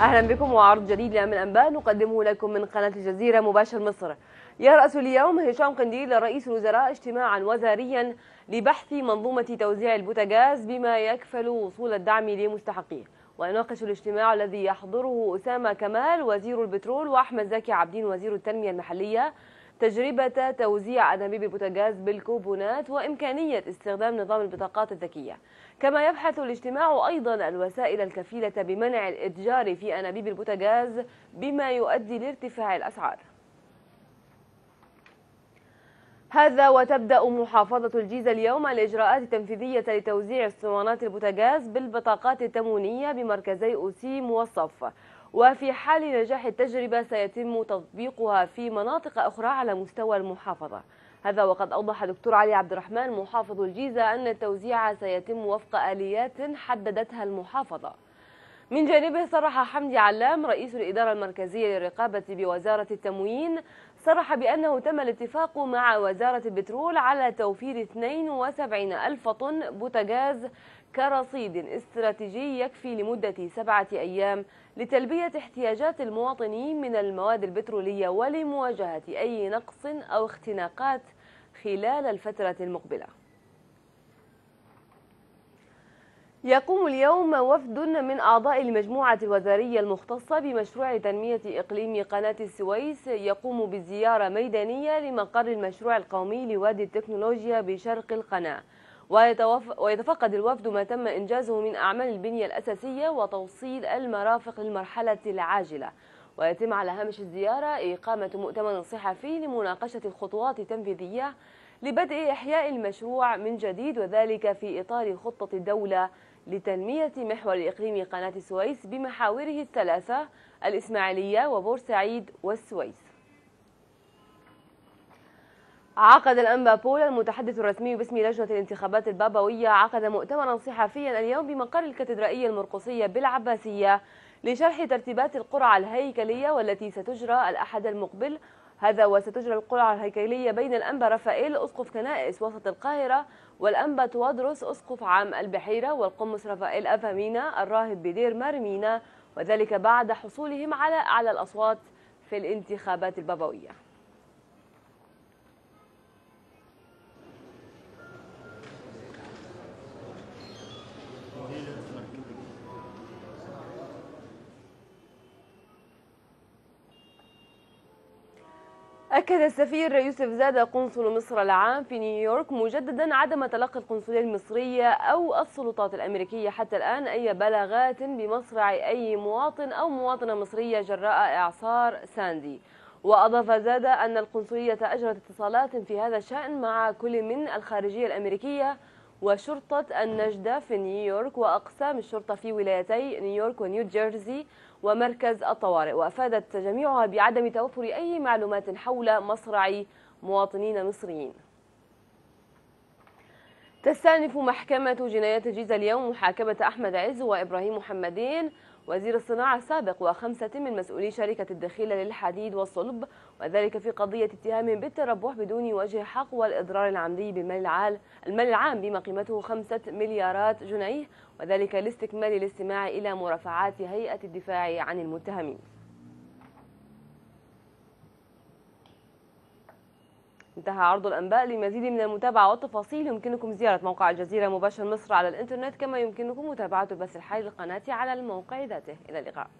أهلا بكم وعرض جديد لامن أنباء نقدمه لكم من قناة الجزيرة مباشر مصر يرأس اليوم هشام قنديل رئيس الوزراء اجتماعا وزاريا لبحث منظومة توزيع البوتاجاز بما يكفل وصول الدعم لمستحقيه ويناقش الاجتماع الذي يحضره أسامة كمال وزير البترول وأحمد زكي عبدين وزير التنمية المحلية تجربة توزيع أنابيب البوتاجاز بالكوبونات وإمكانية استخدام نظام البطاقات الذكية كما يبحث الاجتماع أيضا الوسائل الكفيلة بمنع الإتجار في أنابيب البوتاجاز بما يؤدي لارتفاع الأسعار هذا وتبدأ محافظة الجيزة اليوم الإجراءات التنفيذية لتوزيع اسطوانات البوتاجاز بالبطاقات التموينية بمركزي أوسيم موصف وفي حال نجاح التجربة سيتم تطبيقها في مناطق أخرى على مستوى المحافظة هذا وقد أوضح دكتور علي عبد الرحمن محافظ الجيزة أن التوزيع سيتم وفق آليات حددتها المحافظة من جانبه صرح حمدي علام رئيس الإدارة المركزية للرقابة بوزارة التموين صرح بأنه تم الاتفاق مع وزارة البترول على توفير 72 ألف طن بوتاجاز كرصيد استراتيجي يكفي لمدة سبعة أيام لتلبية احتياجات المواطنين من المواد البترولية ولمواجهة أي نقص أو اختناقات خلال الفترة المقبلة يقوم اليوم وفد من أعضاء المجموعة الوزارية المختصة بمشروع تنمية إقليم قناة السويس يقوم بزيارة ميدانية لمقر المشروع القومي لوادي التكنولوجيا بشرق القناة ويتفقد الوفد ما تم إنجازه من أعمال البنية الأساسية وتوصيل المرافق للمرحلة العاجلة ويتم على هامش الزيارة إقامة مؤتمر صحفي لمناقشة الخطوات التنفيذية لبدء إحياء المشروع من جديد وذلك في إطار خطة الدولة لتنمية محور إقليم قناة السويس بمحاوره الثلاثة الإسماعيلية وبورسعيد والسويس عقد الأنبا بول المتحدث الرسمي باسم لجنة الانتخابات البابوية عقد مؤتمرا صحفيا اليوم بمقر الكاتدرائية المرقصية بالعباسية لشرح ترتيبات القرعة الهيكلية والتي ستجرى الأحد المقبل هذا وستجرى القرعة الهيكلية بين الأنبا رفائيل أسقف كنائس وسط القاهرة والأنبا توادرس أسقف عام البحيرة والقمص رفائيل أفامينا الراهب بدير مارمينا وذلك بعد حصولهم على أعلى الأصوات في الانتخابات البابوية أكد السفير يوسف زادة قنصل مصر العام في نيويورك مجددا عدم تلقي القنصلية المصرية أو السلطات الأمريكية حتى الآن أي بلاغات بمصرع أي مواطن أو مواطنة مصرية جراء إعصار ساندي وأضاف زادة أن القنصلية أجرت اتصالات في هذا الشأن مع كل من الخارجية الأمريكية وشرطة النجدة في نيويورك وأقسام الشرطة في ولايتي نيويورك ونيو جيرسي ومركز الطوارئ وأفادت جميعها بعدم توفر أي معلومات حول مصرع مواطنين مصريين تستأنف محكمة جنايات الجيزة اليوم محاكمة أحمد عز وإبراهيم محمدين وزير الصناعة السابق وخمسة من مسؤولي شركة الدخيلة للحديد والصلب وذلك في قضية اتهامهم بالتربح بدون وجه حق والإضرار العمدي بالمال العام بما قيمته خمسة مليارات جنيه وذلك لاستكمال الاستماع إلى مرافعات هيئة الدفاع عن المتهمين انتهى عرض الأنباء لمزيد من المتابعة والتفاصيل يمكنكم زيارة موقع الجزيرة مباشر مصر على الإنترنت كما يمكنكم متابعة البث الحي للقناه على الموقع ذاته إلى اللقاء